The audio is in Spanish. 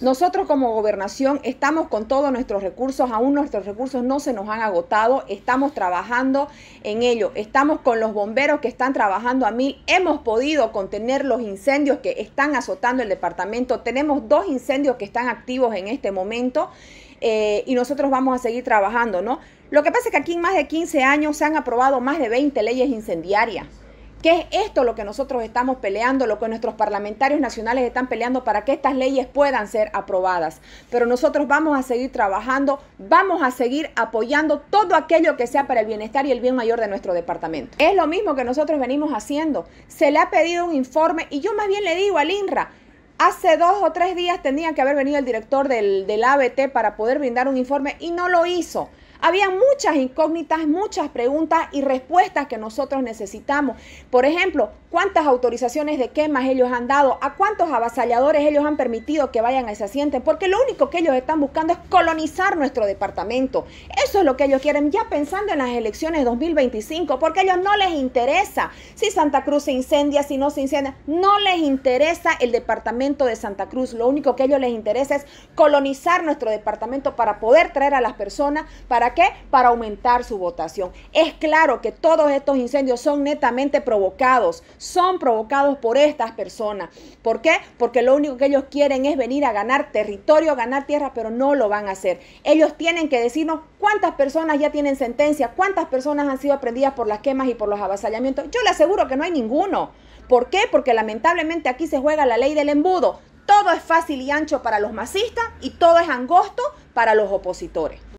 Nosotros como gobernación estamos con todos nuestros recursos, aún nuestros recursos no se nos han agotado, estamos trabajando en ello, estamos con los bomberos que están trabajando a mil, hemos podido contener los incendios que están azotando el departamento, tenemos dos incendios que están activos en este momento. Eh, y nosotros vamos a seguir trabajando, ¿no? Lo que pasa es que aquí en más de 15 años se han aprobado más de 20 leyes incendiarias. ¿Qué es esto lo que nosotros estamos peleando, lo que nuestros parlamentarios nacionales están peleando para que estas leyes puedan ser aprobadas? Pero nosotros vamos a seguir trabajando, vamos a seguir apoyando todo aquello que sea para el bienestar y el bien mayor de nuestro departamento. Es lo mismo que nosotros venimos haciendo. Se le ha pedido un informe y yo más bien le digo al INRA, Hace dos o tres días tenía que haber venido el director del, del, ABT para poder brindar un informe y no lo hizo. Había muchas incógnitas, muchas preguntas y respuestas que nosotros necesitamos. Por ejemplo, ¿cuántas autorizaciones de quemas ellos han dado? ¿A cuántos avasalladores ellos han permitido que vayan a ese asiento? Porque lo único que ellos están buscando es colonizar nuestro departamento. Eso es lo que ellos quieren, ya pensando en las elecciones 2025, porque a ellos no les interesa si Santa Cruz se incendia, si no se incendia. No les interesa el departamento de Santa Cruz. Lo único que a ellos les interesa es colonizar nuestro departamento para poder traer a las personas, para ¿Para qué? Para aumentar su votación. Es claro que todos estos incendios son netamente provocados, son provocados por estas personas. ¿Por qué? Porque lo único que ellos quieren es venir a ganar territorio, ganar tierra, pero no lo van a hacer. Ellos tienen que decirnos cuántas personas ya tienen sentencia, cuántas personas han sido aprendidas por las quemas y por los avasallamientos. Yo le aseguro que no hay ninguno. ¿Por qué? Porque lamentablemente aquí se juega la ley del embudo. Todo es fácil y ancho para los masistas y todo es angosto para los opositores.